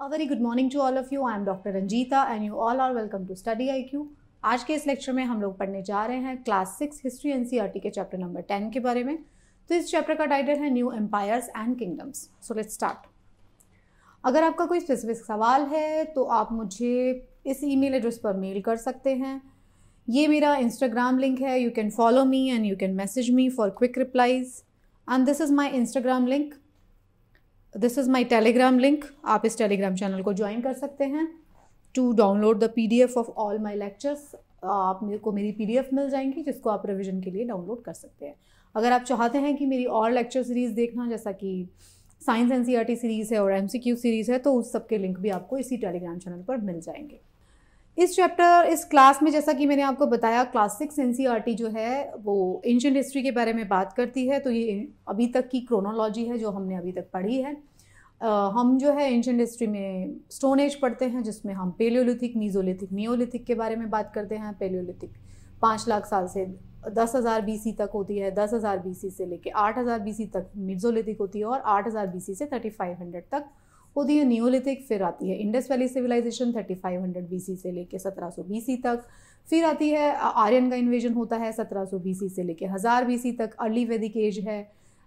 A very good morning to all of you I am doctor Ranjita and you all are welcome to study I Q आज के इस lecture में हम लोग पढ़ने जा रहे हैं क्लास सिक्स हिस्ट्री एन के चैप्टर नंबर टेन के बारे में तो इस चैप्टर का टाइटल है new empires and kingdoms so let start अगर आपका कोई स्पेसिफिक सवाल है तो आप मुझे इस ईमेल एड्रेस पर मेल कर सकते हैं ये मेरा इंस्टाग्राम लिंक है you can follow me and you can message me for quick replies and this is my Instagram link this is my Telegram link आप इस टेलीग्राम चैनल को ज्वाइन कर सकते हैं to download the P D F of all my lectures आप मेरे को मेरी पी डी एफ मिल जाएंगी जिसको आप रिविजन के लिए डाउनलोड कर सकते हैं अगर आप चाहते हैं कि मेरी और लेक्चर सीरीज़ देखना जैसा कि science N C R T series है और एम सी क्यू सीरीज़ है तो उस सब के लिंक भी आपको इसी टेलीग्राम चैनल पर मिल जाएंगे इस चैप्टर इस क्लास में जैसा कि मैंने आपको बताया क्लासिक एन e जो है वो एंशंट हिस्ट्री के बारे में बात करती है तो ये अभी तक की क्रोनोलॉजी है जो हमने अभी तक पढ़ी है आ, हम जो है एंशंट हिस्ट्री में स्टोन एज पढ़ते हैं जिसमें हम पेलियोलिथिक मीजोलिथिक नियोलिथिक के बारे में बात करते हैं पेलियोलिथिक पाँच लाख साल से दस हज़ार बी तक होती है दस हज़ार बी से लेके आठ हज़ार बी तक मिर्जोलिथिक होती है और आठ हज़ार बी से थर्टी फाइव हंड्रेड तक होती है नियोलिथिक फिर आती है इंडस वैली सिविलाइजेशन 3500 बीसी से लेके 1700 बीसी तक फिर आती है आर्यन का इन्वेजन होता है 1700 बीसी से लेके हज़ार बीसी तक अर्ली वैदिक एज है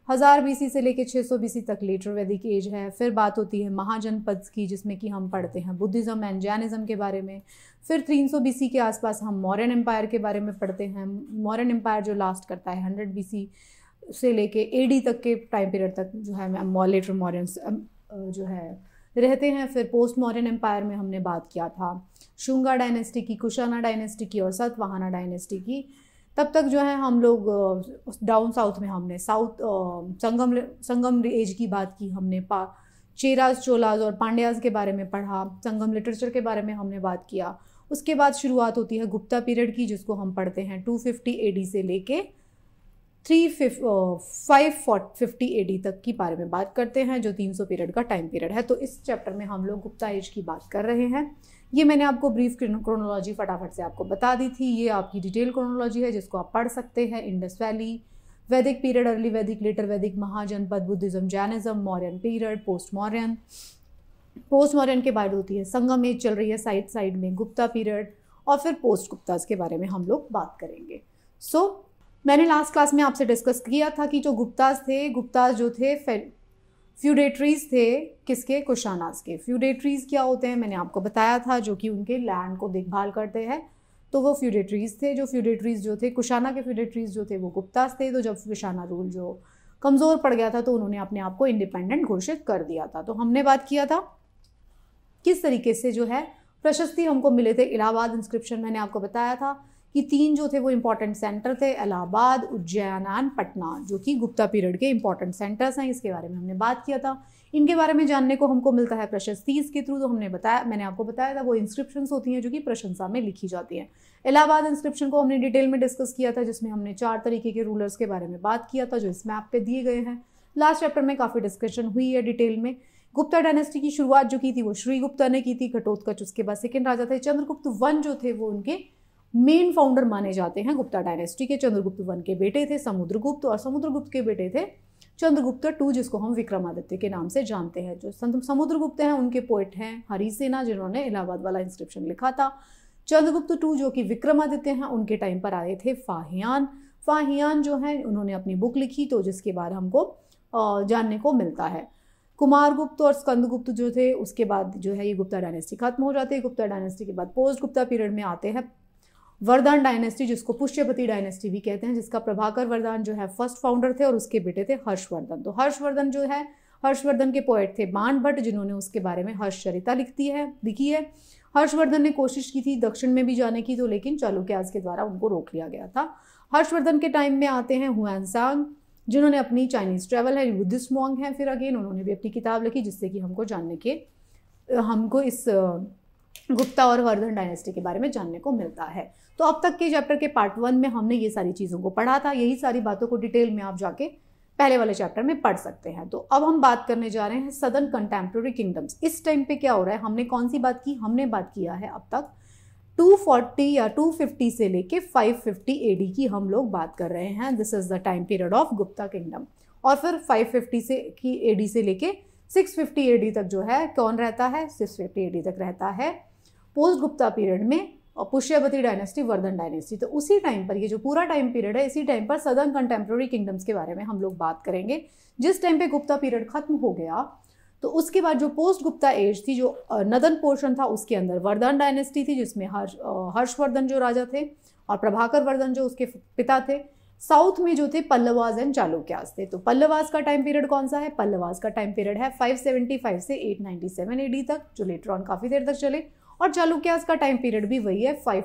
हज़ार बीसी से लेके 600 बीसी तक लेटर वैदिक एज है फिर बात होती है महाजनपद की जिसमें कि हम पढ़ते हैं बुद्धिज़्म एंड जैनिज़्म के बारे में फिर 300 बीसी के आसपास हम मौर्यन एम्पायर के बारे में पढ़ते हैं मौर्यन एम्पायर जो लास्ट करता है हंड्रेड बी से लेके एडी तक के टाइम पीरियड तक जो है मॉलेटर मॉरन्स जो है रहते हैं फिर पोस्ट मॉडर्न एम्पायर में हमने बात किया था शुंगा डायनेस्टी की कुशाना डायनेस्टी की और सतवाहाना डायनेस्टी की तब तक जो है हम लोग डाउन साउथ में हमने साउथ संगम संगम एज की बात की हमने पा चेराज चोलाज और पांड्याज के बारे में पढ़ा संगम लिटरेचर के बारे में हमने बात किया उसके बाद शुरुआत होती है गुप्ता पीरियड की जिसको हम पढ़ते हैं 250 फिफ्टी से लेके थ्री फाइव फिफ्टी ए तक की बारे में बात करते हैं जो 300 पीरियड का टाइम पीरियड है तो इस चैप्टर में हम लोग गुप्ता एज की बात कर रहे हैं ये मैंने आपको ब्रीफ क्रोनोलॉजी फटाफट से आपको बता दी थी ये आपकी डिटेल क्रोनोलॉजी है जिसको आप पढ़ सकते हैं Indus valley Vedic period early Vedic later Vedic Mahajanapada Buddhism Jainism Mauryan period post Mauryan post modern के बाद होती है संगम एज चल रही है साइड साइड में गुप्ता पीरियड और फिर पोस्ट गुप्ताज के बारे में हम लोग बात करेंगे सो so, मैंने लास्ट क्लास में आपसे डिस्कस किया था कि जो गुप्ताज थे गुप्ताज जो थे फ्यूडेटरीज थे किसके कुशानाज के फ्यूडेटरीज क्या होते हैं मैंने आपको बताया था जो कि उनके लैंड को देखभाल करते हैं तो वो फ्यूडेटरीज थे जो फ्यूडेटरीज जो थे कुशाना के फ्यूडेटरीज जो थे वो गुप्ताज थे तो जब कुशाना रूल जो कमज़ोर पड़ गया था तो उन्होंने अपने आप को इंडिपेंडेंट घोषित कर दिया था तो हमने बात किया था किस तरीके से जो है प्रशस्ति हमको मिले थे इलाहाबाद इंस्क्रिप्शन मैंने आपको बताया था कि तीन जो थे वो इम्पोर्टेंट सेंटर थे इलाहाबाद उज्जैन एंड पटना जो कि गुप्ता पीरियड के इम्पोर्टेंट सेंटर्स हैं इसके बारे में हमने बात किया था इनके बारे में जानने को हमको मिलता है प्रशस्तीज के थ्रू तो हमने बताया मैंने आपको बताया था वो इंस्क्रिप्शन होती हैं जो कि प्रशंसा में लिखी जाती हैं इलाहाबाद इंस्क्रिप्शन को हमने डिटेल में डिस्कस किया था जिसमें हमने चार तरीके के रूलर्स के बारे में बात किया था जो इस मैप पे दिए गए हैं लास्ट चैप्टर में काफ़ी डिस्कशन हुई है डिटेल में गुप्ता डायनेस्टी की शुरुआत जो की थी वो श्री गुप्ता ने की थी घटोत्कच उसके बाद सेकेंड राजा थे चंद्रगुप्त वन जो थे वो उनके मेन फाउंडर माने जाते हैं गुप्ता डायनेस्टी के चंद्रगुप्त वन के बेटे थे समुद्रगुप्त और समुद्रगुप्त के बेटे थे चंद्रगुप्त टू जिसको हम विक्रमादित्य के नाम से जानते हैं जो समुद्रगुप्त हैं उनके पोइट हैं हरिसेना जिन्होंने इलाहाबाद वाला इंस्क्रिप्शन लिखा था चंद्रगुप्त टू जो कि विक्रमादित्य हैं उनके टाइम पर आए थे फाहियान फाहियान जो हैं उन्होंने अपनी बुक लिखी तो जिसके बाद हमको जानने को मिलता है कुमार गुप्त और स्कंदगुप्त जो थे उसके बाद जो है ये गुप्ता डायनेस्टी खत्म हो जाती है गुप्ता डायनेस्टी के बाद पोस्ट गुप्ता पीरियड में आते हैं वरदान डायनेस्टी जिसको पुष्यपति डायनेस्टी भी कहते हैं जिसका प्रभाकर वरदान जो है फर्स्ट फाउंडर थे और उसके बेटे थे हर्षवर्धन तो हर्षवर्धन जो है हर्षवर्धन के पोएट थे बाण भट्ट जिन्होंने उसके बारे में हर्षचरिता लिखती है लिखी है हर्षवर्धन ने कोशिश की थी दक्षिण में भी जाने की तो लेकिन चालुक्याज के द्वारा उनको रोक लिया गया था हर्षवर्धन के टाइम में आते हैं हुआनसांग जिन्होंने अपनी चाइनीज़ ट्रैवल है बुद्धिस्ट मॉन्ग है फिर अगेन उन्होंने भी अपनी किताब लिखी जिससे कि हमको जानने के हमको इस गुप्ता और वर्धन डायनेस्टी के बारे में जानने को मिलता है तो अब तक के चैप्टर के पार्ट वन में हमने ये सारी चीज़ों को पढ़ा था यही सारी बातों को डिटेल में आप जाके पहले वाले चैप्टर में पढ़ सकते हैं तो अब हम बात करने जा रहे हैं सदन कंटेम्प्रेरी किंगडम्स इस टाइम पे क्या हो रहा है हमने कौन सी बात की हमने बात किया है अब तक 240 या 250 से लेके 550 एडी की हम लोग बात कर रहे हैं this is the time period of Gupta kingdom और फिर 550 से की एडी से लेके 650 एडी तक जो है कौन रहता है 650 एडी तक रहता है पोस्ट गुप्ता पीरियड में और पुष्यवती डायनेस्टी वर्धन डायनेस्टी तो उसी टाइम पर ये जो पूरा टाइम पीरियड है इसी टाइम पर सदर्न कंटेम्प्रेरी किंगडम्स के बारे में हम लोग बात करेंगे जिस टाइम पे गुप्ता पीरियड खत्म हो गया तो उसके बाद जो पोस्ट गुप्ता एज थी जो नदन पोर्शन था उसके अंदर वर्धन डायनेस्टी थी जिसमें हर्ष हर्षवर्धन जो राजा थे और प्रभाकर वर्धन जो उसके पिता थे साउथ में जो थे पल्लवाज एंड चालुक्यास थे तो पल्लवाज का टाइम पीरियड कौन सा है पल्लवाज का टाइम पीरियड है 575 से 897 एडी तक जो लेटर ऑन काफ़ी देर तक चले और चालुक्यास का टाइम पीरियड भी वही है फाइव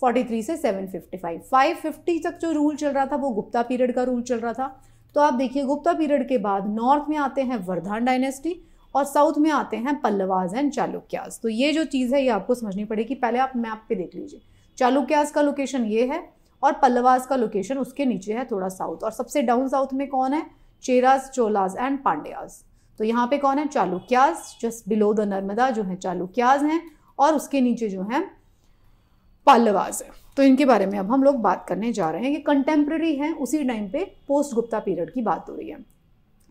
फोर्टी थ्री से seven fifty five five fifty तक जो रूल चल रहा था वो गुप्ता पीरियड का रूल चल रहा था तो आप देखिए गुप्ता पीरियड के बाद नॉर्थ में आते हैं वर्धान डायनेस्टी और साउथ में आते हैं पल्लवाज एंड चालुक्यास तो ये जो चीज़ है ये आपको समझनी पड़ेगी पहले आप मैप पे देख लीजिए चालुक्यास का लोकेशन ये है और पल्लवाज का लोकेशन उसके नीचे है थोड़ा साउथ और सबसे डाउन साउथ में कौन है चेरास चोलास एंड पांड्यास तो यहाँ पे कौन है Chalukyas just below the Narmada जो है चालुक्यास हैं और उसके नीचे जो है पल्लवाज है तो इनके बारे में अब हम लोग बात करने जा रहे हैं ये कंटेम्प्रेरी हैं उसी टाइम पे पोस्ट गुप्ता पीरियड की बात हो रही है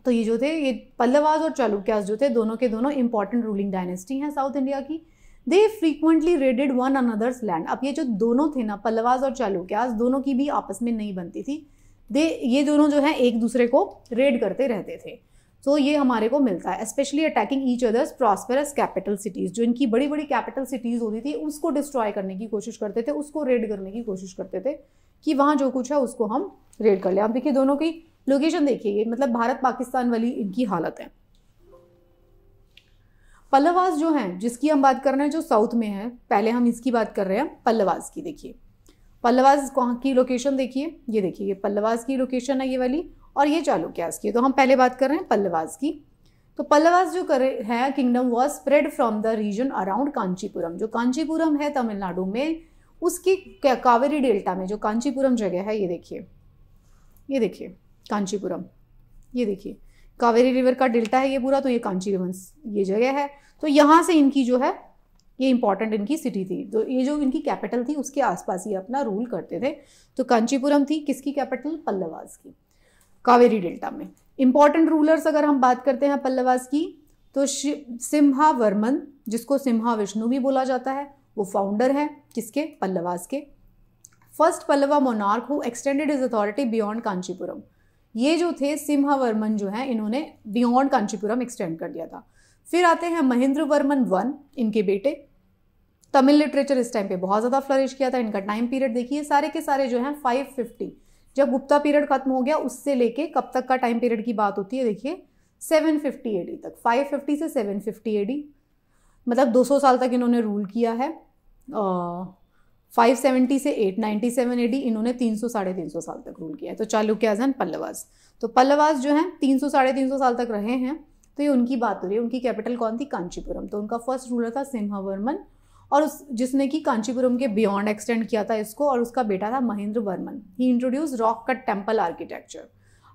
तो ये जो थे ये पल्लवाज और चालुक्यास जो थे दोनों के दोनों इंपॉर्टेंट रूलिंग डायनेस्टी हैं साउथ इंडिया की they frequently raided one another's land अब ये जो दोनों थे ना पल्लवाज और चालुक्यास दोनों की भी आपस में नहीं बनती थी दे ये दोनों जो है एक दूसरे को रेड करते रहते थे सो तो ये हमारे को मिलता है specially attacking each others prosperous capital cities जो इनकी बड़ी बड़ी कैपिटल सिटीज़ होती थी उसको डिस्ट्रॉय करने की कोशिश करते थे उसको रेड करने की कोशिश करते थे कि वहाँ जो कुछ है उसको हम रेड कर लें आप देखिए दोनों की लोकेशन देखिए मतलब भारत पाकिस्तान वाली इनकी हालत है पल्लवास जो हैं जिसकी हम बात कर रहे हैं जो साउथ में है पहले हम इसकी बात कर रहे हैं पल्लवास की देखिए पल्लवास की लोकेशन देखिए ये देखिए ये पल्लवास की लोकेशन है ये वाली और ये चालुक्यास की तो हम पहले बात कर रहे हैं पल्लवास की तो पल्लवास जो करे है kingdom was spread from the region around Kanchipuram जो कांचीपुरम है तमिलनाडु में उसकी कावेरी डेल्टा में जो कांचीपुरम जगह है ये देखिए ये देखिए कांचीपुरम ये देखिए कावेरी रिवर का डेल्टा है ये पूरा तो ये कांची रिवर ये जगह है तो यहाँ से इनकी जो है ये इंपॉर्टेंट इनकी सिटी थी तो ये जो इनकी कैपिटल थी उसके आसपास ही अपना रूल करते थे तो कांचीपुरम थी किसकी कैपिटल पल्लवास की कावेरी डेल्टा में इंपॉर्टेंट रूलर्स अगर हम बात करते हैं पल्लवास की तो सिम्हा वर्मन जिसको सिम्हा विष्णु भी बोला जाता है वो फाउंडर है किसके पल्लवास के first Pallava monarch who extended is authority beyond Kanchipuram ये जो थे सिम्हा वर्मन जो हैं इन्होंने बियॉन्ड कांचीपुरम एक्सटेंड कर दिया था फिर आते हैं महेंद्र वर्मन वन इनके बेटे तमिल लिटरेचर इस टाइम पे बहुत ज़्यादा फ्लरिश किया था इनका टाइम पीरियड देखिए सारे के सारे जो हैं फिफ्टी जब गुप्ता पीरियड खत्म हो गया उससे लेके कब तक का टाइम पीरियड की बात होती है देखिए 750 फिफ्टी तक 550 से 750 फिफ्टी मतलब 200 साल तक इन्होंने रूल किया है फाइव सेवेंटी से एट नाइन्टी सेवन एडी इन्होंने तीन सौ साढ़े तीन सौ साल तक रूल किया है तो चालुक्याज एंड पल्लवाज तो पल्लवाज जो हैं तीन सौ साढ़े तीन सौ साल तक रहे हैं तो ये उनकी बात हो रही है उनकी कैपिटल कौन थी कांचीपुरम तो उनका फर्स्ट रूलर था सिम्हावर्मन और उस जिसने कि कांचीपुरम के बियॉन्ड एक्सटेंड किया था इसको और उसका बेटा था Mahendra Varman he introduce rock cut temple architecture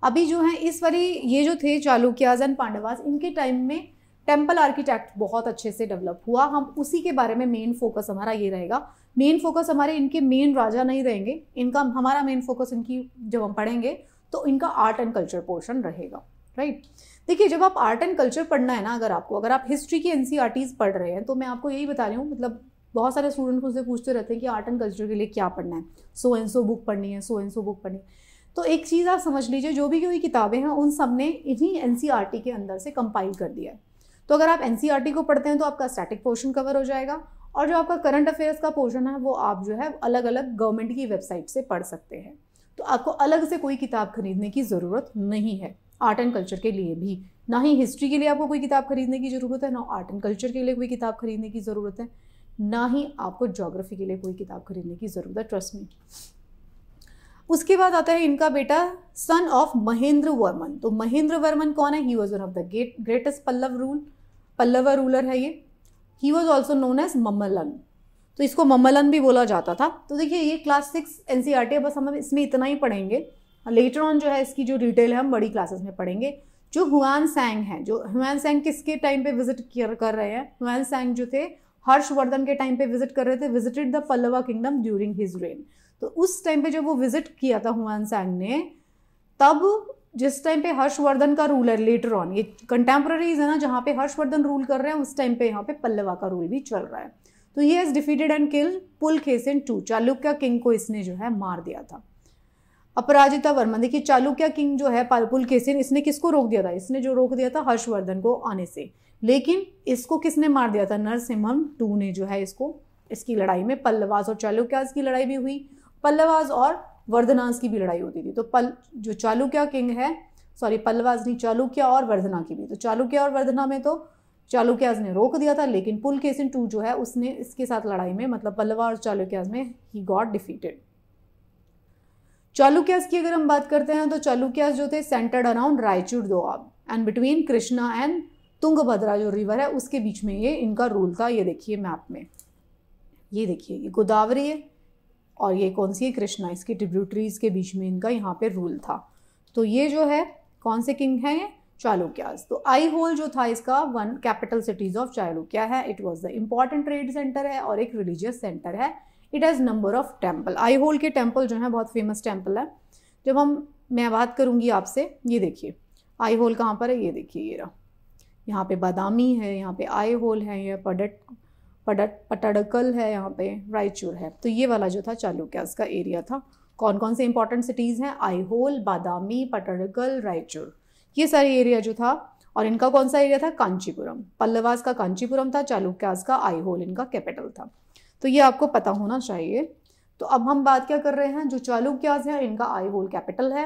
अभी जो है इस वाली ये जो थे चालुक्याज एंड पांडवास इनके टाइम में टेम्पल आर्किटेक्ट बहुत अच्छे से डेवलप हुआ हम उसी के बारे में मेन फोकस हमारा ये रहेगा मेन फोकस हमारे इनके मेन राजा नहीं रहेंगे इनका हमारा मेन फोकस इनकी जब हम पढ़ेंगे तो इनका आर्ट एंड कल्चर पोर्शन रहेगा राइट right? देखिए जब आप आर्ट एंड कल्चर पढ़ना है ना अगर आपको अगर आप हिस्ट्री की एन e पढ़ रहे हैं तो मैं आपको यही बता रही हूँ मतलब बहुत सारे स्टूडेंट मुझसे पूछते रहते हैं कि आर्ट एंड कल्चर के लिए क्या पढ़ना है सो एंड सो बुक पढ़नी है सो एंड सो बुक पढ़नी है तो एक चीज़ आप समझ लीजिए जो भी कोई किताबें हैं उन सब ने इन्हीं एन e के अंदर से कंपाइल कर दिया है तो अगर आप एन e को पढ़ते हैं तो आपका स्टैटिक पोर्शन कवर हो जाएगा और जो आपका करंट अफेयर्स का पोर्शन है वो आप जो है अलग अलग गवर्नमेंट की वेबसाइट से पढ़ सकते हैं तो आपको अलग से कोई किताब खरीदने की ज़रूरत नहीं है आर्ट एंड कल्चर के लिए भी ना ही हिस्ट्री के लिए आपको कोई किताब खरीदने की ज़रूरत है ना आर्ट एंड कल्चर के लिए कोई किताब खरीदने की ज़रूरत है ना ही आपको जोग्राफी के लिए कोई किताब खरीदने की ज़रूरत है ट्रस्ट में उसके बाद आता है इनका बेटा सन ऑफ महेंद्र वर्मन तो महेंद्र वर्मन कौन है he was one of the great greatest Pallava rule Pallava ruler है ये he was also known as Mamallan तो इसको ममलन भी बोला जाता था तो देखिए ये class six N C R T बस हम इसमें इतना ही पढ़ेंगे लेटर ऑन जो है इसकी जो डिटेल है हम बड़ी क्लासेस में पढ़ेंगे जो हुआन सैंग हैं जो हुआन सैंग किसके टाइम पे विजिट कर, रहे हैं हुआन सैंग जो थे हर्षवर्धन के टाइम पे विजिट कर रहे थे visited the Pallava kingdom during his reign तो उस टाइम पे जब वो विजिट किया था हुआन सैंग ने तब जिस टाइम पे हर्षवर्धन का रूल है लेटर ऑन ये कंटेम्प्रेरीज है ना जहाँ पे हर्षवर्धन रूल कर रहे हैं उस टाइम पे यहाँ पे पल्लवा का रूल भी चल रहा है तो ये डिफीटेड एंड किल पुल खेस इन टू चालुक्य किंग को इसने जो है मार दिया था अपराजिता वर्मा देखिए चालुक्या किंग जो है पालपुल केसिन इसने किसको रोक दिया था इसने जो रोक दिया था हर्षवर्धन को आने से लेकिन इसको किसने मार दिया था नरसिम्हम टू ने जो है इसको इसकी लड़ाई में पल्लवास और चालुक्यास की लड़ाई भी हुई पल्लवास और वर्धनास की भी लड़ाई होती थी तो पल जो चालुक्या किंग है सॉरी पल्लवास नहीं चालुक्या और वर्धना की भी तो चालुक्य और वर्धना में तो चालुक्याज ने रोक दिया था लेकिन पुल केसिन टू जो है उसने इसके साथ लड़ाई में मतलब पल्लवा और चालुक्याज में ही गॉड डिफीटेड चालुक्यास की अगर हम बात करते हैं तो चालुक्यास जो थे centred around Raichur Doab and between Krishna and Tungabhadra जो रिवर है उसके बीच में ये इनका रूल था ये देखिए मैप में ये देखिए ये गोदावरी है और ये कौन सी है कृष्णा इसके ट्रिब्यूटरीज के बीच में इनका यहाँ पे रूल था तो ये जो है कौन से किंग हैं ये चालुक्यास तो आई होल जो था इसका one capital cities of Chalukya है it was the important trade centre है और एक रिलीजियस सेंटर है it has number of temple Aihole के टेम्पल जो है बहुत फेमस टेम्पल है जब हम मैं बात करूँगी आपसे ये देखिए आई होल कहाँ पर है ये देखिए ये रहा यहाँ पे बादामी है यहाँ पे आई होल है यह पडट पडट पटड़कल है यहाँ पे रायचूर है तो ये वाला जो था चालुक्यास का एरिया था कौन कौन से इंपॉर्टेंट सिटीज़ हैं आई होल बादामी पटड़कल रायचूर ये सारे एरिया जो था और इनका कौन सा एरिया था कांचीपुरम पल्लवास का कांचीपुरम था चालुक्यास का आई होल इनका कैपिटल था तो ये आपको पता होना चाहिए तो अब हम बात क्या कर रहे हैं जो चालुक्यास हैं इनका आई होल कैपिटल है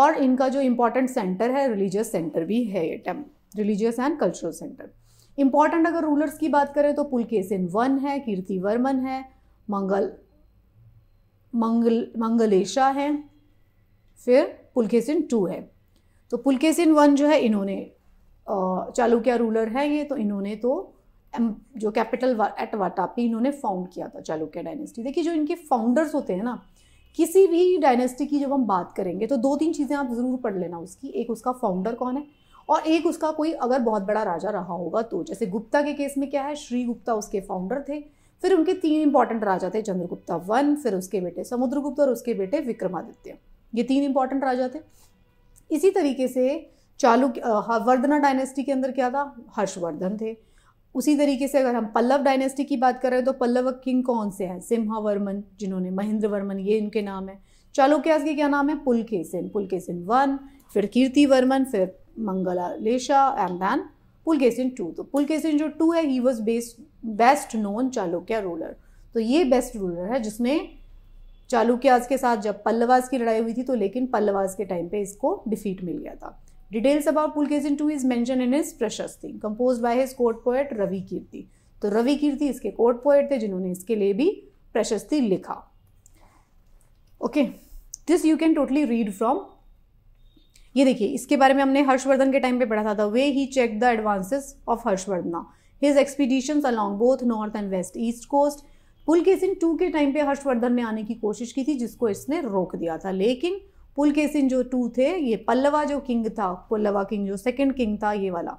और इनका जो इम्पोर्टेंट सेंटर है रिलीजियस सेंटर भी है ये टेम religious and cultural centre important अगर रूलर्स की बात करें तो पुलकेसिन वन है कीर्ति वर्मन है मंगल मंगल मंगलेशा है फिर पुलकेसिन टू है तो पुलकेसिन वन जो है इन्होंने चालुक्य रूलर है ये तो इन्होंने तो जो कैपिटल एट वाटापी इन्होंने फाउंड किया था चालुक्य डायनेस्टी देखिए जो इनके फाउंडर्स होते हैं ना किसी भी डायनेस्टी की जब हम बात करेंगे तो दो तीन चीज़ें आप ज़रूर पढ़ लेना उसकी एक उसका फाउंडर कौन है और एक उसका कोई अगर बहुत बड़ा राजा रहा होगा तो जैसे गुप्ता के केस में क्या है श्री गुप्ता उसके फाउंडर थे फिर उनके तीन इंपॉर्टेंट राजा थे चंद्रगुप्ता वन फिर उसके बेटे समुद्रगुप्त और उसके बेटे विक्रमादित्य ये तीन इंपॉर्टेंट राजा थे इसी तरीके से चालुक्य वर्धना डायनेस्टी के अंदर क्या था हर्षवर्धन थे उसी तरीके से अगर हम पल्लव डायनेस्टी की बात कर रहे हैं तो पल्लव किंग कौन से हैं सिम्हा वर्मन जिन्होंने महेंद्र वर्मन ये इनके नाम है चालुक्यास के क्या नाम है पुलकेसिन पुलकेसिन वन फिर कीर्ति वर्मन फिर Mangalesha and then Pulakesin two तो पुलकेसिन जो टू है he was best best known Chalukya ruler तो ये बेस्ट रूलर है जिसने चालुक्यास के साथ जब पल्लवास की लड़ाई हुई थी तो लेकिन पल्लवास के टाइम पे इसको डिफीट मिल गया था Details about Pulkesin II is mentioned in his Prashasti, composed by his court poet Ravi Kirti तो रवि कीर्ति इसके कोर्ट पोएट थे जिन्होंने इसके लिए भी प्रशस्ति लिखा okay this you can totally read from ये देखिए इसके बारे में हमने हर्षवर्धन के टाइम पे पढ़ा था the way he check the advances of Harshavardhana his expedition along both north and west east coast Pulakesin two के टाइम पे हर्षवर्धन ने आने की कोशिश की थी जिसको इसने रोक दिया था लेकिन पुलकेसिन जो टू थे ये पल्लवा जो किंग था पल्लवा किंग जो सेकंड किंग था ये वाला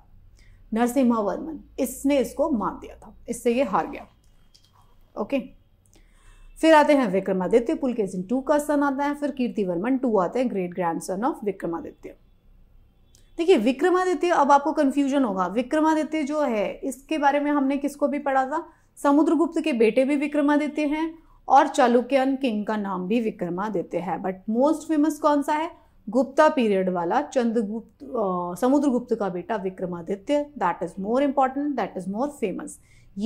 नरसिम्हा वर्मन इसने इसको मार दिया था इससे ये हार गया ओके फिर आते हैं विक्रमादित्य पुलकेसिन टू का सन आता है फिर कीर्ति वर्मन टू आते हैं great grand son of Vikramaditya देखिए विक्रमादित्य अब आपको कंफ्यूजन होगा विक्रमादित्य जो है इसके बारे में हमने किसको भी पढ़ा था समुद्रगुप्त के बेटे भी विक्रमादित्य हैं और चालुक्यन किंग का नाम भी विक्रमा देते हैं बट मोस्ट फेमस कौन सा है गुप्ता पीरियड वाला चंद्रगुप्त समुद्रगुप्त का बेटा Vikramaditya that is more important that is more famous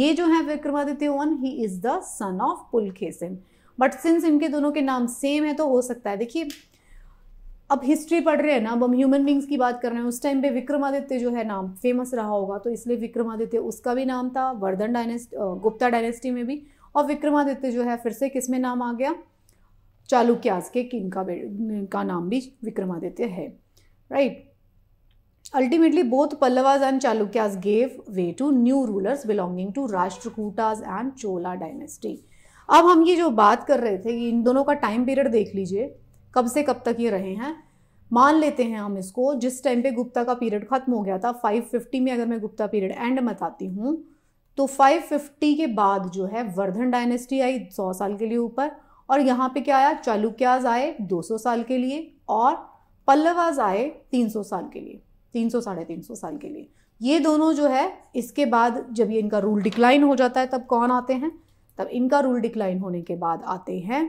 ये जो है Vikramaditya one he is the son of Pulakesin but since इनके दोनों के नाम सेम है तो हो सकता है देखिए अब हिस्ट्री पढ़ रहे हैं ना अब हम ह्यूमन बींग्स की बात कर रहे हैं उस टाइम पे विक्रमादित्य जो है नाम फेमस रहा होगा तो इसलिए विक्रमादित्य उसका भी नाम था वर्धन डायनेस्टी गुप्ता डायनेस्टी में भी और विक्रमादित्य जो है फिर से किस में नाम आ गया चालुक्यास के किंग का का नाम भी विक्रमादित्य है right ultimately both Pallavas and Chalukyas gave way to new rulers belonging to Rashtrakutas and Chola dynasty अब हम ये जो बात कर रहे थे कि इन दोनों का टाइम पीरियड देख लीजिए कब से कब तक ये रहे हैं मान लेते हैं हम इसको जिस टाइम पे गुप्ता का पीरियड खत्म हो गया था 550 में अगर मैं गुप्ता पीरियड एंड बताती हूँ तो 550 के बाद जो है वर्धन डायनेस्टी आई 100 साल के लिए ऊपर और यहाँ पे क्या आया चालुक्याज आए 200 साल के लिए और पल्लवाज आए 300 साल के लिए 300 साढ़े तीन साल के लिए ये दोनों जो है इसके बाद जब ये इनका रूल डिक्लाइन हो जाता है तब कौन आते हैं तब इनका रूल डिक्लाइन होने के बाद आते हैं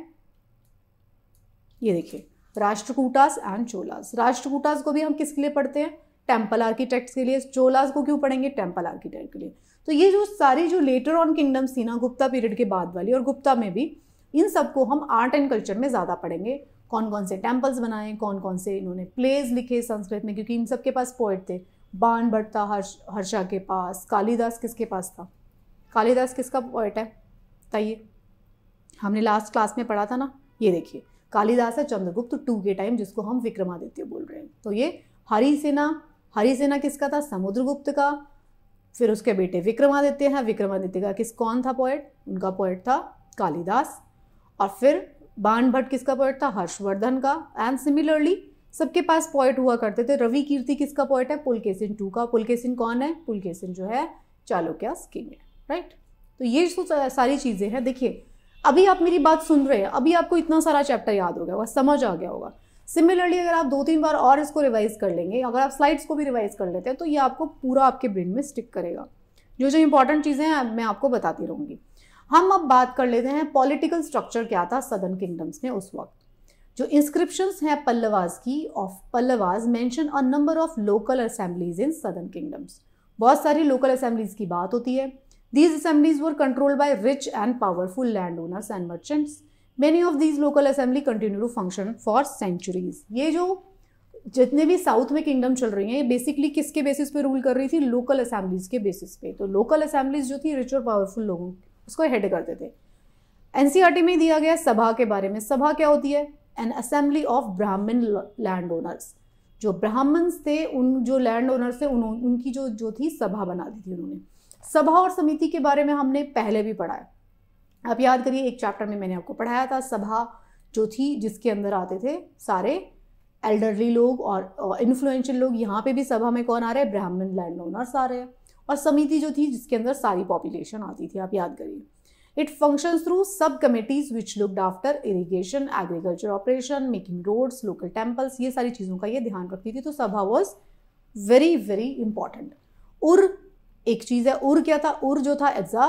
ये देखिए राष्ट्रकूटास एंड चोलास राष्ट्रकूटास को भी हम किसके लिए पढ़ते हैं टेम्पल आर्किटेक्ट्स के लिए चोलास को क्यों पढ़ेंगे टेम्पल आर्किटेक्ट के लिए तो ये जो सारी जो लेटर ऑन किंगडम्स थी ना गुप्ता पीरियड के बाद वाली और गुप्ता में भी इन सबको हम आर्ट एंड कल्चर में ज़्यादा पढ़ेंगे कौन कौन से टेम्पल्स बनाए कौन कौन से इन्होंने प्लेज लिखे संस्कृत में क्योंकि इन सब के पास पोइट थे बाण भट्टा हर्ष हर्षा के पास कालिदास किसके पास था कालिदास किसका पोइट है बताइए हमने लास्ट क्लास में पढ़ा था ना ये देखिए कालिदास है चंद्रगुप्त टू के टाइम जिसको हम विक्रमादित्य बोल रहे हैं तो ये हरी सेना हरी सेना किसका था समुद्रगुप्त का फिर उसके बेटे विक्रमादित्य हैं विक्रमादित्य का किस कौन था पोएट उनका पोएट था कालिदास और फिर बाण भट्ट किसका पोएट था हर्षवर्धन का एंड सिमिलरली सबके पास पोएट हुआ करते थे रवि कीर्ति किसका पोएट है पुलकेसिन टू का पुलकेसिन कौन है पुलकेसिन जो है चालुक्यास किंग है राइट तो ये सारी चीज़ें हैं देखिए अभी आप मेरी बात सुन रहे हैं अभी आपको इतना सारा चैप्टर याद हो गया होगा समझ आ गया होगा सिमिलरली अगर आप दो तीन बार और इसको रिवाइज़ कर लेंगे अगर आप स्लाइड्स को भी रिवाइज़ कर लेते हैं तो ये आपको पूरा आपके ब्रेन में स्टिक करेगा जो जो इंपॉर्टेंट चीज़ें हैं मैं आपको बताती रहूँगी हम अब बात कर लेते हैं पॉलिटिकल स्ट्रक्चर क्या था सदर्न किंगडम्स में उस वक्त जो इंस्क्रिप्शंस हैं पल्लवाज की of Pallavas mention a number of local assemblies in southern kingdoms बहुत सारी लोकल असेंबलीज की बात होती है these assemblies were controlled by rich and powerful land owners and merchants many of these local assembly continue to function for centuries ये जो जितने भी साउथ में किंगडम चल रही हैं ये बेसिकली किसके बेसिस पे रूल कर रही थी लोकल असेंबलीज के बेसिस पे तो लोकल असेंबलीज जो थी रिच और पावरफुल लोगों उसको हेड करते थे एन e में दिया गया सभा के बारे में सभा क्या होती है an assembly of Brahmin land owners जो ब्राह्मण्स थे उन जो लैंड ओनर्स थे उन्होंने उनकी जो जो थी सभा बना दी थी उन्होंने सभा और समिति के बारे में हमने पहले भी पढ़ा है आप याद करिए एक चैप्टर में मैंने आपको पढ़ाया था सभा जो थी जिसके अंदर आते थे सारे एल्डरली लोग और इन्फ्लुएंशियल लोग यहाँ पे भी सभा में कौन आ रहे हैं ब्राह्मण लैंड ओनर्स आ रहे हैं और समिति जो थी जिसके अंदर सारी पॉपुलेशन आती थी आप याद करिए it functions through sub committees which looked after irrigation agriculture operation making roads local temples ये सारी चीज़ों का ये ध्यान रखती थी तो सभा वॉज वेरी वेरी इंपॉर्टेंट उर एक चीज़ है उर क्या था उर जो था as a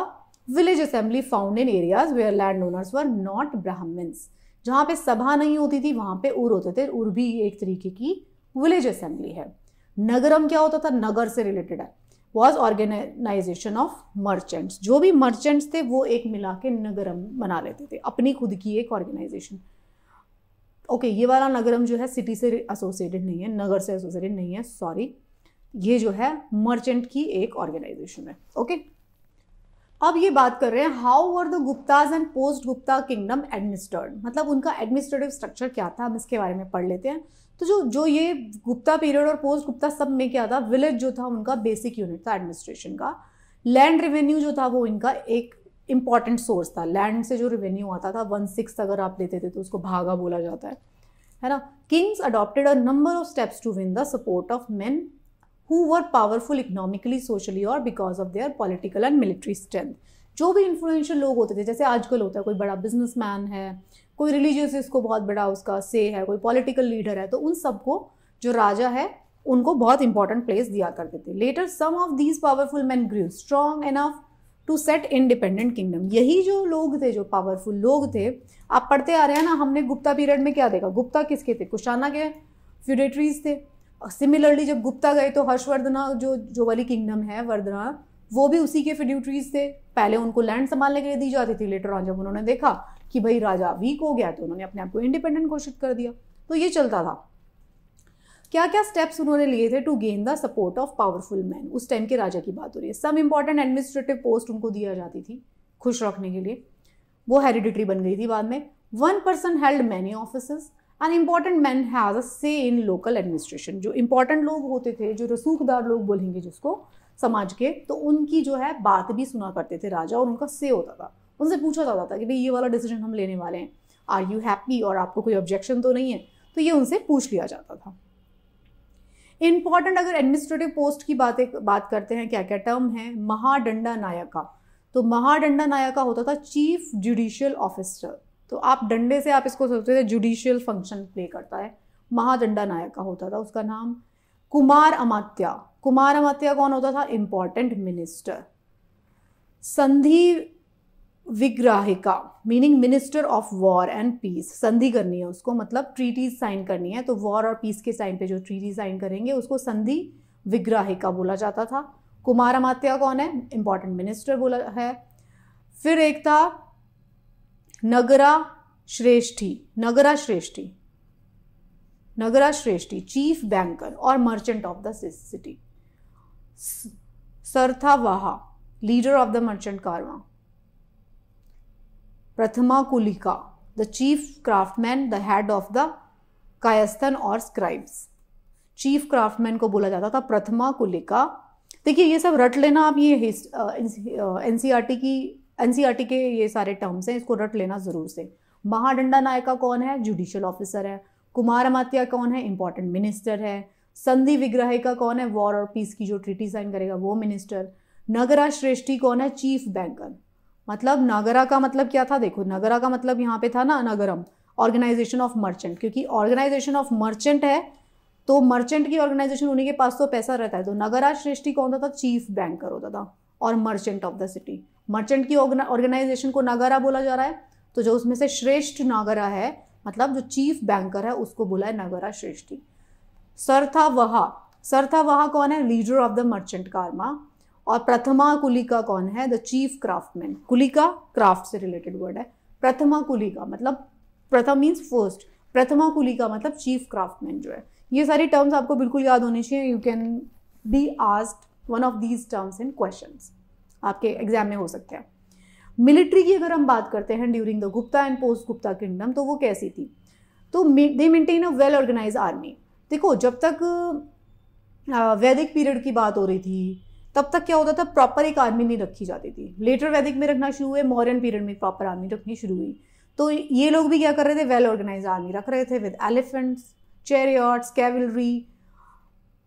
assembly found in areas where land owners were not Brahmins जहाँ पे सभा नहीं होती थी वहाँ पे उर होते थे उर भी एक तरीके की विलेज असेंबली है नगरम क्या होता था नगर से रिलेटेड है वॉज ऑर्गेनाइजेशन ऑफ मर्चेंट्स जो भी मर्चेंट्स थे वो एक मिला के नगरम बना लेते थे अपनी खुद की एक ऑर्गेनाइजेशन ओके ये वाला नगरम जो है सिटी से एसोसिएटेड नहीं है नगर से एसोसिएटेड नहीं है सॉरी ये जो है मर्चेंट की एक ऑर्गेनाइजेशन है ओके okay? अब ये बात कर रहे हैं how were the Guptas and post Gupta kingdom administered मतलब उनका एडमिनिस्ट्रेटिव स्ट्रक्चर क्या था हम इसके बारे में पढ़ लेते हैं तो जो जो ये गुप्ता पीरियड और पोस्ट गुप्ता सब में क्या था विलेज जो था उनका बेसिक यूनिट था एडमिनिस्ट्रेशन का लैंड रेवेन्यू जो था वो इनका एक इम्पॉर्टेंट सोर्स था लैंड से जो रेवेन्यू आता था वन सिक्स अगर आप लेते थे तो उसको भागा बोला जाता है है ना kings adopted a number of steps to win the support of men who were powerful economically socially और because of their political and military strength जो भी इन्फ्लुएंशियल लोग होते थे जैसे आजकल होता है कोई बड़ा बिजनेसमैन है कोई रिलीजियस इसको बहुत बड़ा उसका से है कोई पॉलिटिकल लीडर है तो उन सबको जो राजा है उनको बहुत इंपॉर्टेंट प्लेस दिया करते थे later some of these powerful man grew strong enough to set independent kingdom यही जो लोग थे जो पावरफुल लोग थे आप पढ़ते आ रहे हैं ना हमने गुप्ता पीरियड में क्या देखा गुप्ता किसके थे कुशाना के फ्यूडेटरीज थे सिमिलरली जब गुप्ता गए तो हर्षवर्धना जो जो वाली किंगडम है वर्धना वो भी उसी के फिड्यूटरीज थे पहले उनको लैंड संभालने के लिए दी जाती थी लेटर ऑन जब उन्होंने देखा कि भाई राजा वीक हो गया तो उन्होंने अपने आप को इंडिपेंडेंट घोषित कर दिया तो ये चलता था क्या क्या स्टेप्स उन्होंने लिए थे to gain the support of powerful man उस टाइम के राजा की बात हो रही है सम इम्पॉर्टेंट एडमिनिस्ट्रेटिव पोस्ट उनको दिया जाती थी खुश रखने के लिए वो हेरिडिटरी बन गई थी बाद में one person held many officers an important man has a say in local administration जो इम्पॉर्टेंट लोग होते थे जो रसूखदार लोग बोलेंगे जिसको समाज के तो उनकी जो है बात भी सुना करते थे राजा और उनका से होता था उनसे पूछा जाता था कि भाई ये वाला डिसीजन हम लेने वाले हैं आर यू हैप्पी और आपको कोई ऑब्जेक्शन तो नहीं है तो ये उनसे पूछ लिया जाता था इम्पॉर्टेंट अगर एडमिनिस्ट्रेटिव पोस्ट की बातें बात करते हैं क्या क्या टर्म है महाडंडा नायका तो महाडंडा नायका होता था चीफ जुडिशियल ऑफिसर तो आप डंडे से आप इसको सोचते थे जुडिशियल फंक्शन प्ले करता है महादंडा नायक का होता था उसका नाम कुमार अमात्या कुमार अमात्या कौन होता था important minister Sandhi Vigrahika meaning minister of war and peace संधि करनी है उसको मतलब ट्रीटीज साइन करनी है तो वॉर और पीस के साइन पे जो ट्रीटी साइन करेंगे उसको संधि विग्राहिका बोला जाता था कुमार अमात्या कौन है इम्पॉर्टेंट मिनिस्टर बोला है फिर एक था नगरा श्रेष्ठी नगरा श्रेष्ठी नगरा श्रेष्ठी चीफ बैंकर और merchant of the city Sarthavaha leader of the merchant caravan Prathama Kulika the chief craftsman the head of the Kayasthas और स्क्राइब्स चीफ क्राफ्टमैन को बोला जाता था प्रथमा कुलिका देखिए ये सब रट लेना आप ये एनसीआरटी uh, uh, की एन के ये सारे टर्म्स हैं इसको रट लेना ज़रूर से महाडंडा नायका कौन है जुडिशियल ऑफिसर है कुमार अमात्या कौन है इंपॉर्टेंट मिनिस्टर है संधि विग्रह का कौन है वॉर और पीस की जो ट्रीटी साइन करेगा वो मिनिस्टर नगरा श्रेष्ठी कौन है चीफ बैंकर मतलब नगरा का मतलब क्या था देखो नगरा का मतलब यहाँ पे था ना नगरम ऑर्गेनाइजेशन ऑफ मर्चेंट क्योंकि ऑर्गेनाइजेशन ऑफ मर्चेंट है तो मर्चेंट की ऑर्गेनाइजेशन उन्हीं के पास तो पैसा रहता है तो नगरा श्रेष्ठी कौन होता था चीफ बैंकर होता था और merchant of the city merchant की ऑर्गेनाइजेशन को नागारा बोला जा रहा है तो जो उसमें से श्रेष्ठ नागरा है मतलब जो चीफ बैंकर है उसको बोला है नागरा श्रेष्ठी सरथा वहा था वहा कौन है लीडर ऑफ द मर्चेंट कारमा और प्रथमा कुलिका कौन है the chief craftsman Kulika craft से रिलेटेड वर्ड है प्रथमा कुलिका मतलब प्रथम मीन्स फर्स्ट प्रथमा कुलिका मतलब चीफ क्राफ्टमैन जो है ये सारी टर्म्स आपको बिल्कुल याद होनी चाहिए you can be asked one of these terms in question आपके एग्जाम में हो सकते हैं मिलिट्री की अगर हम बात करते हैं during the Gupta and post Gupta kingdom तो वो कैसी थी तो they maintain a well organise army देखो जब तक वैदिक पीरियड की बात हो रही थी तब तक क्या होता था प्रॉपर एक आर्मी नहीं रखी जाती थी लेटर वैदिक में रखना शुरू हुए मॉडर्न पीरियड में प्रॉपर आर्मी रखनी शुरू हुई तो ये लोग भी क्या कर रहे थे वेल ऑर्गेनाइज आर्मी रख रहे थे with elephants chariots cavalry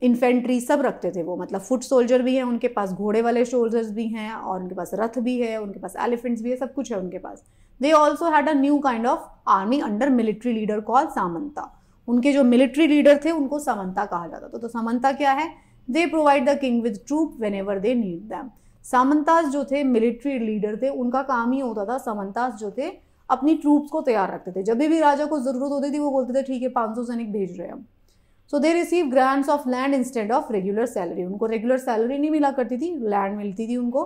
infantry सब रखते थे वो मतलब फुट सोल्जर भी हैं उनके पास घोड़े वाले सोल्जर्स भी हैं और उनके पास रथ भी है उनके पास एलिफेंट्स भी है सब कुछ है उनके पास they also had a new kind of army under military leader call samanta उनके जो मिलिट्री लीडर थे उनको सामंता कहा जाता था तो सामंता क्या है they provide the king with troop whenever they need them samantas जो थे मिलिट्री लीडर थे उनका काम ही होता था सामंताज जो थे अपनी ट्रूप्स को तैयार रखते थे जब भी राजा को ज़रूरत होती थी वो बोलते थे ठीक है 500 सैनिक भेज रहे हैं हम so they receive grants of land instead of regular salary उनको रेगुलर सैलरी नहीं मिला करती थी लैंड मिलती थी उनको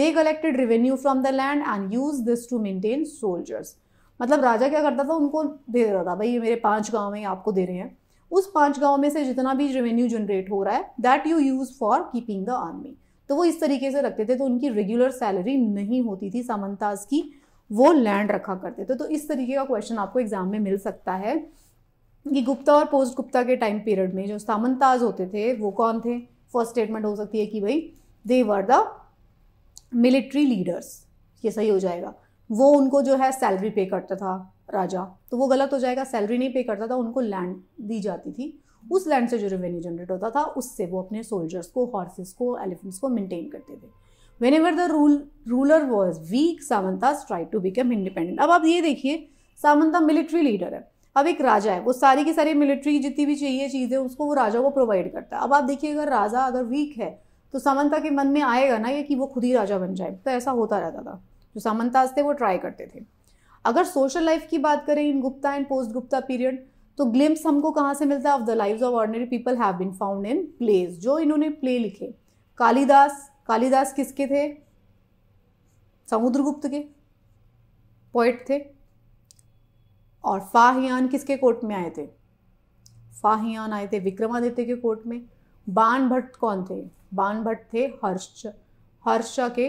they collected revenue from the land and use this to maintain soldiers मतलब राजा क्या करता था उनको दे देता था भाई ये मेरे पांच गांव में आपको दे रहे हैं उस पांच गांव में से जितना भी रेवेन्यू जनरेट हो रहा है that you use for keeping the army तो वो इस तरीके से रखते थे तो उनकी रेगुलर सैलरी नहीं होती थी सामंताज की वो लैंड रखा करते थे तो इस तरीके का क्वेश्चन आपको एग्जाम में मिल सकता है कि गुप्ता और पोस्ट गुप्ता के टाइम पीरियड में जो सामंताज होते थे वो कौन थे फर्स्ट स्टेटमेंट हो सकती है कि भाई they were the military leaders ये सही हो जाएगा वो उनको जो है सैलरी पे करता था राजा तो वो गलत हो जाएगा सैलरी नहीं पे करता था उनको लैंड दी जाती थी उस लैंड से जो रेवेन्यू जनरेट होता था उससे वो अपने सोल्जर्स को हॉर्सेस को एलिफेंट्स को मेंटेन करते थे whenever the rule ruler was weak samanta try to become independent अब आप ये देखिए सामंता मिलिट्री लीडर है अब एक राजा है वो सारी की सारी मिलिट्री जितनी भी चाहिए चीज़ें उसको वो राजा को प्रोवाइड करता है अब आप देखिए अगर राजा अगर वीक है तो सामंता के मन में आएगा ना ये कि वो खुद ही राजा बन जाए तो ऐसा होता रहता था जो सामंताज थे वो ट्राई करते थे अगर सोशल लाइफ की बात करें in Gupta and post Gupta period तो ग्लिम्स हमको कहाँ से मिलता है of the live of ordinary people have been found in plays जो इन्होंने प्ले लिखे कालिदास कालिदास किसके थे समुद्रगुप्त के पोइट थे और फाहियान किसके कोर्ट में आए थे फाहियान आए थे विक्रमादित्य के कोर्ट में बान भट्ट कौन थे बान भट्ट थे हर्ष हर्षा के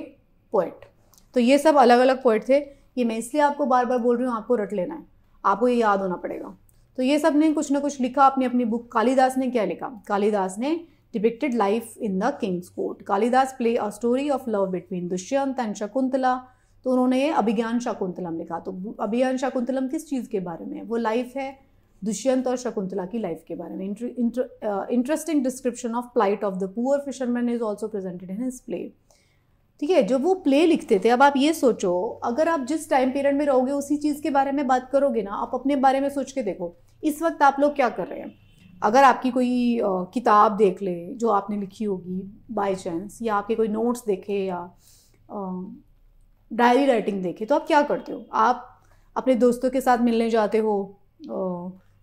पोइट तो ये सब अलग अलग पोइट थे ये मैं इसलिए आपको बार बार बोल रही हूँ आपको रट लेना है आपको ये याद होना पड़ेगा तो ये सब ने कुछ ना कुछ लिखा अपनी अपनी बुक कालिदास ने क्या लिखा कालिदास ने depicted life in the kings court Kalidas play a story of love between Dushyant and Shakuntala तो उन्होंने अभिज्ञान शाकुंतलम लिखा तो अभिज्ञान शाकुंतलम किस चीज़ के बारे में है वो लाइफ है दुष्यंत और शकुंतला की लाइफ के बारे में interesting description of plight of the poor fisherman is also presented in इस प्ले ठीक है जब वो प्ले लिखते थे अब आप ये सोचो अगर आप जिस टाइम पीरियड में रहोगे उसी चीज़ के बारे में बात करोगे ना आप अपने बारे में सोच के देखो इस वक्त आप लोग क्या कर रहे हैं अगर आपकी कोई uh, किताब देख ले जो आपने लिखी होगी बाय चांस या आपके कोई नोट्स देखे या uh, डायरी राइटिंग देखे तो आप क्या करते हो आप अपने दोस्तों के साथ मिलने जाते हो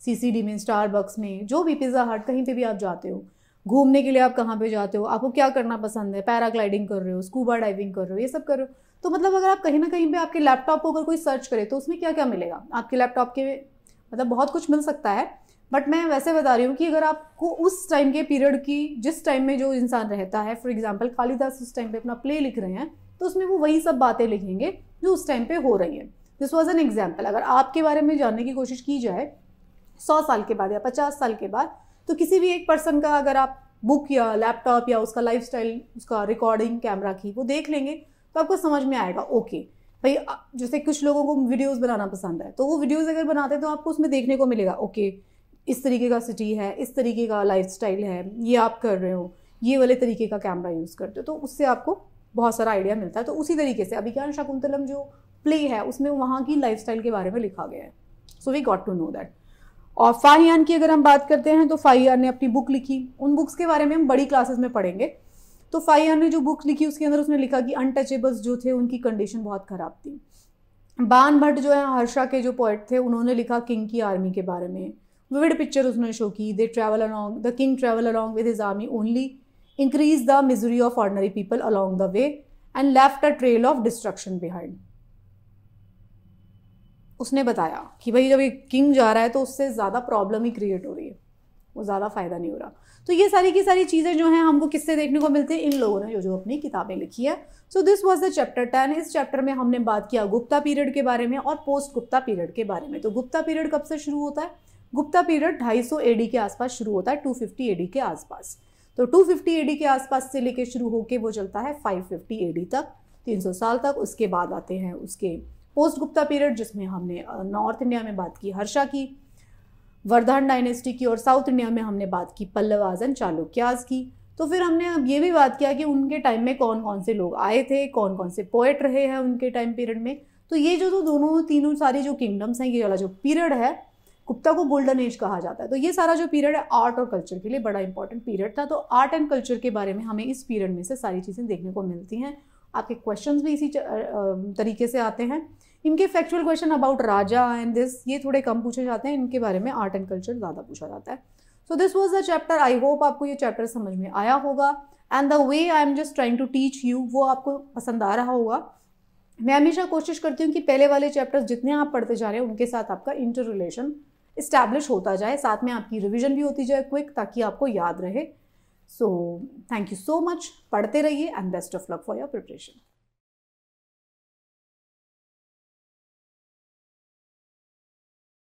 सी सी डी में स्टार बक्स में जो भी पिज़्ज़ा हट कहीं पे भी आप जाते हो घूमने के लिए आप कहाँ पे जाते हो आपको क्या करना पसंद है पैराग्लाइडिंग कर रहे हो स्कूबा डाइविंग कर रहे हो ये सब कर रहे हो तो मतलब अगर आप कहीं ना कहीं पे आपके लैपटॉप को अगर कोई सर्च करे तो उसमें क्या क्या मिलेगा आपके लैपटॉप के मतलब बहुत कुछ मिल सकता है बट मैं वैसे बता रही हूँ कि अगर आपको उस टाइम के पीरियड की जिस टाइम में जो इंसान रहता है फॉर एग्जाम्पल कालिदास उस टाइम पर अपना प्ले लिख रहे हैं तो उसमें वो वही सब बातें लिखेंगे जो उस टाइम पे हो रही हैं दिस वॉज एन एग्जाम्पल अगर आपके बारे में जानने की कोशिश की जाए सौ साल के बाद या पचास साल के बाद तो किसी भी एक पर्सन का अगर आप बुक या लैपटॉप या उसका लाइफ उसका रिकॉर्डिंग कैमरा की वो देख लेंगे तो आपको समझ में आएगा ओके भाई जैसे कुछ लोगों को वीडियोस बनाना पसंद है तो वो वीडियोस अगर बनाते हैं तो आपको उसमें देखने को मिलेगा ओके इस तरीके का सिटी है इस तरीके का लाइफस्टाइल है ये आप कर रहे हो ये वाले तरीके का कैमरा यूज़ करते हो तो उससे आपको बहुत सारा आइडिया मिलता है तो उसी तरीके से अभिज्ञान शाकुंतलम जो प्ले है उसमें वहाँ की लाइफ के बारे में लिखा गया है so we got to know that और फाहियान की अगर हम बात करते हैं तो फाहियान ने अपनी बुक लिखी उन बुक्स के बारे में हम बड़ी क्लासेस में पढ़ेंगे तो फाहियान ने जो बुक लिखी उसके अंदर उसने लिखा कि अनटचेबल्स जो थे उनकी कंडीशन बहुत ख़राब थी बान भट्ट जो है हर्षा के जो पोइट थे उन्होंने लिखा किंग की आर्मी के बारे में विविड पिक्चर उसने शो की they travel along the king travel along with his army only increase the misery of ordinary people along the way and left a trail of destruction behind उसने बताया कि भाई जब एक किंग जा रहा है तो उससे ज़्यादा प्रॉब्लम ही क्रिएट हो रही है वो ज़्यादा फ़ायदा नहीं हो रहा तो ये सारी की सारी चीज़ें जो हैं हमको किससे देखने को मिलती हैं इन लोगों ने जो जो अपनी किताबें लिखी है so this was the chapter ten इस चैप्टर में हमने बात किया गुप्ता पीरियड के बारे में और पोस्ट गुप्ता पीरियड के बारे में तो गुप्ता पीरियड कब से शुरू होता है गुप्ता पीरियड 250 एडी के आसपास शुरू होता है 250 एडी के आसपास तो 250 फिफ्टी एडी के आसपास से लेके शुरू होके वो चलता है 550 फिफ्टी एडी तक 300 साल तक उसके बाद आते हैं उसके पोस्ट गुप्ता पीरियड जिसमें हमने नॉर्थ इंडिया में बात की हर्षा की वर्धन डायनेस्टी की और साउथ इंडिया में हमने बात की पल्लव आजन चालुक्याज की तो फिर हमने अब ये भी बात किया कि उनके टाइम में कौन कौन से लोग आए थे कौन कौन से पोएट रहे हैं उनके टाइम पीरियड में तो ये जो तो दोनों तीनों सारी जो किंगडम्स हैं ये वाला जो पीरियड है गुप्ता को गोल्डन एज कहा जाता है तो ये सारा जो पीरियड है आर्ट और कल्चर के लिए बड़ा इंपॉर्टेंट पीरियड था तो आर्ट एंड कल्चर के बारे में हमें इस पीरियड में से सारी चीज़ें देखने को मिलती हैं आपके क्वेश्चंस भी इसी तरीके से आते हैं इनके factual question about raja and this ये थोड़े कम पूछे जाते हैं इनके बारे में आर्ट एंड कल्चर ज़्यादा पूछा जाता है so this was the chapter I hope आपको ये चैप्टर समझ में आया होगा and the way I am just trying to teach you वो आपको पसंद आ रहा होगा मैं हमेशा कोशिश करती हूँ कि पहले वाले चैप्टर्स जितने आप पढ़ते जा रहे हैं उनके साथ आपका इंटर रिलेशन इस्टेब्लिश होता जाए साथ में आपकी रिविज़न भी होती जाए क्विक ताकि आपको याद रहे so thank you so much पढ़ते रहिए and best of luck for your preparation